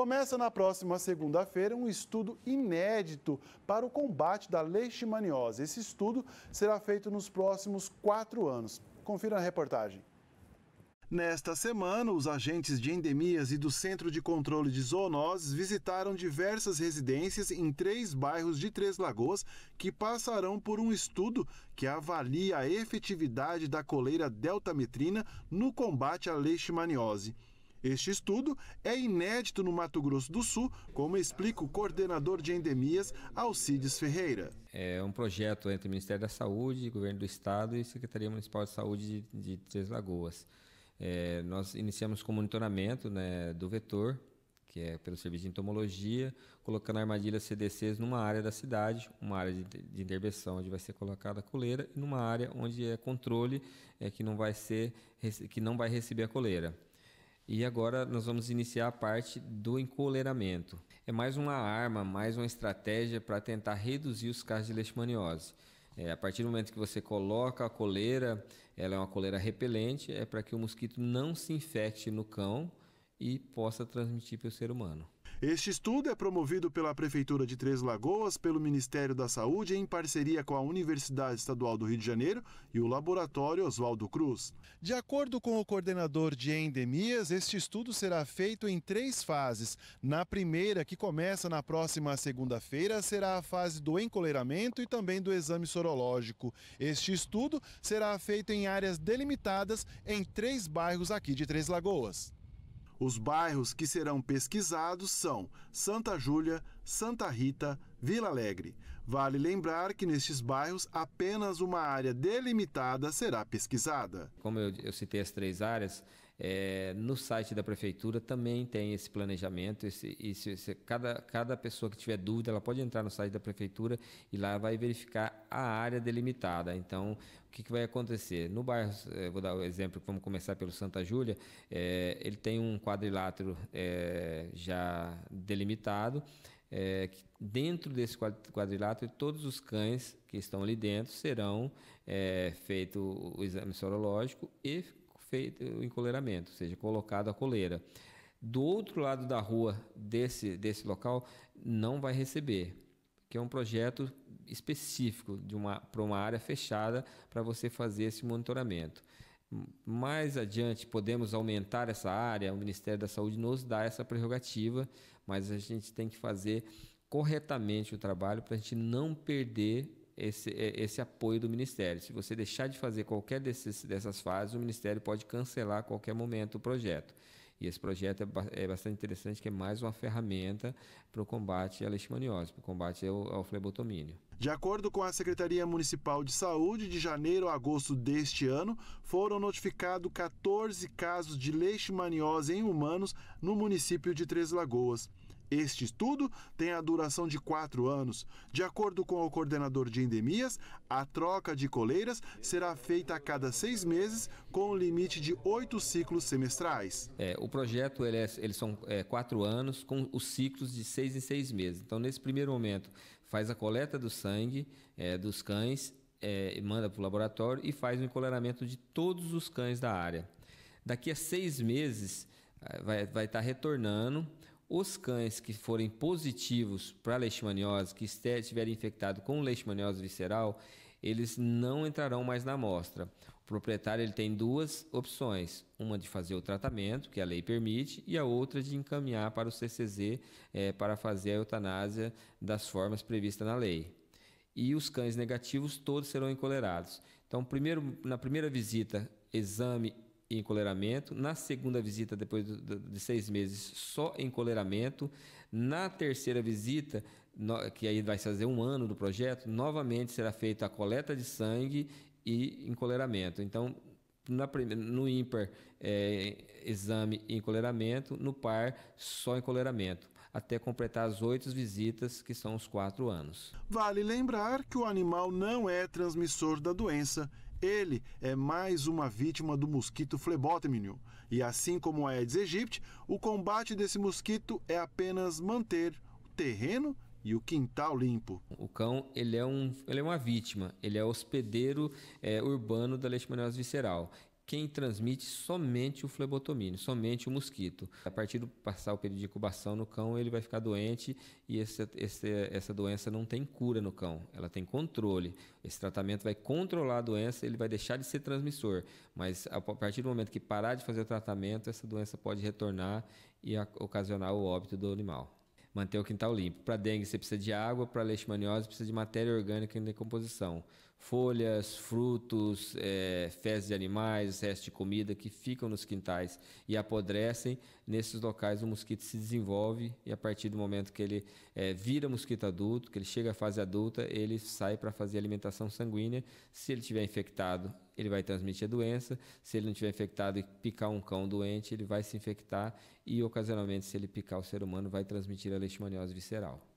Começa na próxima segunda-feira um estudo inédito para o combate da leishmaniose. Esse estudo será feito nos próximos quatro anos. Confira na reportagem. Nesta semana, os agentes de endemias e do Centro de Controle de Zoonoses visitaram diversas residências em três bairros de Três Lagoas que passarão por um estudo que avalia a efetividade da coleira deltamitrina no combate à leishmaniose. Este estudo é inédito no Mato Grosso do Sul, como explica o coordenador de endemias, Alcides Ferreira. É um projeto entre o Ministério da Saúde, Governo do Estado e Secretaria Municipal de Saúde de, de Três Lagoas. É, nós iniciamos com monitoramento né, do vetor, que é pelo serviço de entomologia, colocando armadilhas CDCs numa área da cidade, uma área de, de intervenção onde vai ser colocada a coleira, e numa área onde é controle é, que, não vai ser, que não vai receber a coleira. E agora nós vamos iniciar a parte do encoleramento. É mais uma arma, mais uma estratégia para tentar reduzir os casos de leishmaniose. É, a partir do momento que você coloca a coleira, ela é uma coleira repelente, é para que o mosquito não se infecte no cão e possa transmitir para o ser humano. Este estudo é promovido pela Prefeitura de Três Lagoas, pelo Ministério da Saúde, em parceria com a Universidade Estadual do Rio de Janeiro e o Laboratório Oswaldo Cruz. De acordo com o coordenador de endemias, este estudo será feito em três fases. Na primeira, que começa na próxima segunda-feira, será a fase do encoleiramento e também do exame sorológico. Este estudo será feito em áreas delimitadas em três bairros aqui de Três Lagoas. Os bairros que serão pesquisados são Santa Júlia, Santa Rita, Vila Alegre. Vale lembrar que nestes bairros apenas uma área delimitada será pesquisada. Como eu, eu citei as três áreas, é, no site da prefeitura também tem esse planejamento. Esse, esse, esse, cada, cada pessoa que tiver dúvida, ela pode entrar no site da prefeitura e lá vai verificar a área delimitada. Então, o que, que vai acontecer? No bairro, eh, vou dar o um exemplo, vamos começar pelo Santa Júlia, é, ele tem um quadrilátero é, já delimitado. É, dentro desse quadrilátero, todos os cães que estão ali dentro serão é, feito o exame sorológico e feito o encoleiramento, ou seja, colocado a coleira. Do outro lado da rua desse, desse local, não vai receber que é um projeto específico de uma para uma área fechada para você fazer esse monitoramento. Mais adiante podemos aumentar essa área, o Ministério da Saúde nos dá essa prerrogativa, mas a gente tem que fazer corretamente o trabalho para a gente não perder esse, é, esse apoio do Ministério. Se você deixar de fazer qualquer desses, dessas fases, o Ministério pode cancelar a qualquer momento o projeto. E esse projeto é, é, bastante interessante, que é mais uma ferramenta para o combate à leishmaniose, para o combate ao, ao flebotomínio. De acordo com a Secretaria Municipal de Saúde, de janeiro a agosto deste ano, foram notificados 14 casos de leishmaniose em humanos no município de Três Lagoas. Este estudo tem a duração de quatro anos. De acordo com o coordenador de endemias, a troca de coleiras será feita a cada seis meses, com um limite de oito ciclos semestrais. É, o projeto ele é, eles são é, quatro anos, com os ciclos de seis em seis meses. Então, nesse primeiro momento, faz a coleta do sangue é, dos cães, é, manda para o laboratório e faz o encoleramento de todos os cães da área. Daqui a seis meses, é, vai, vai estar tá retornando os cães que forem positivos para leishmaniose, que estiverem infectados com leishmaniose visceral, eles não entrarão mais na amostra. O proprietário ele tem duas opções: uma de fazer o tratamento, que a lei permite, e a outra de encaminhar para o CCZ é, eh, para fazer a eutanásia das formas previstas na lei. E os cães negativos todos serão encolerados. Então, primeiro, na primeira visita, exame encolheramento. Na segunda visita, depois de seis meses, só encolheramento. Na terceira visita, que aí vai fazer um ano do projeto, novamente será feita a coleta de sangue e encolheramento. Então, na, no ímpar, é, exame e encolheramento, no par, só encolheramento, até completar as oito visitas, que são os quatro anos. Vale lembrar que o animal não é transmissor da doença ele é mais uma vítima do mosquito flebótomínio. E assim como a Aedes aegypti, o combate desse mosquito é apenas manter o terreno e o quintal limpo. O cão ele é, um, ele é uma vítima, ele é hospedeiro é, urbano da leishmaniose visceral quem transmite somente o flebotomínio, somente o mosquito. A partir do passar o período de incubação no cão, ele vai ficar doente e esse, esse, essa doença não tem cura no cão, ela tem controle. Esse tratamento vai controlar a doença, ele vai deixar de ser transmissor, mas a partir do momento que parar de fazer o tratamento, essa doença pode retornar e a, ocasionar o óbito do animal manter o quintal limpo. Para dengue você precisa de água, para leishmaniose precisa de matéria orgânica em decomposição folhas, frutos, é, fezes de animais, restos de comida que ficam nos quintais e apodrecem. Nesses locais o mosquito se desenvolve e a partir do momento que ele é, vira mosquito adulto, que ele chega à fase adulta, ele sai para fazer alimentação sanguínea. Se ele tiver infectado, ele vai transmitir a doença. Se ele não tiver infectado e picar um cão doente, ele vai se infectar e ocasionalmente se ele picar o ser humano vai transmitir a leishmaniose visceral.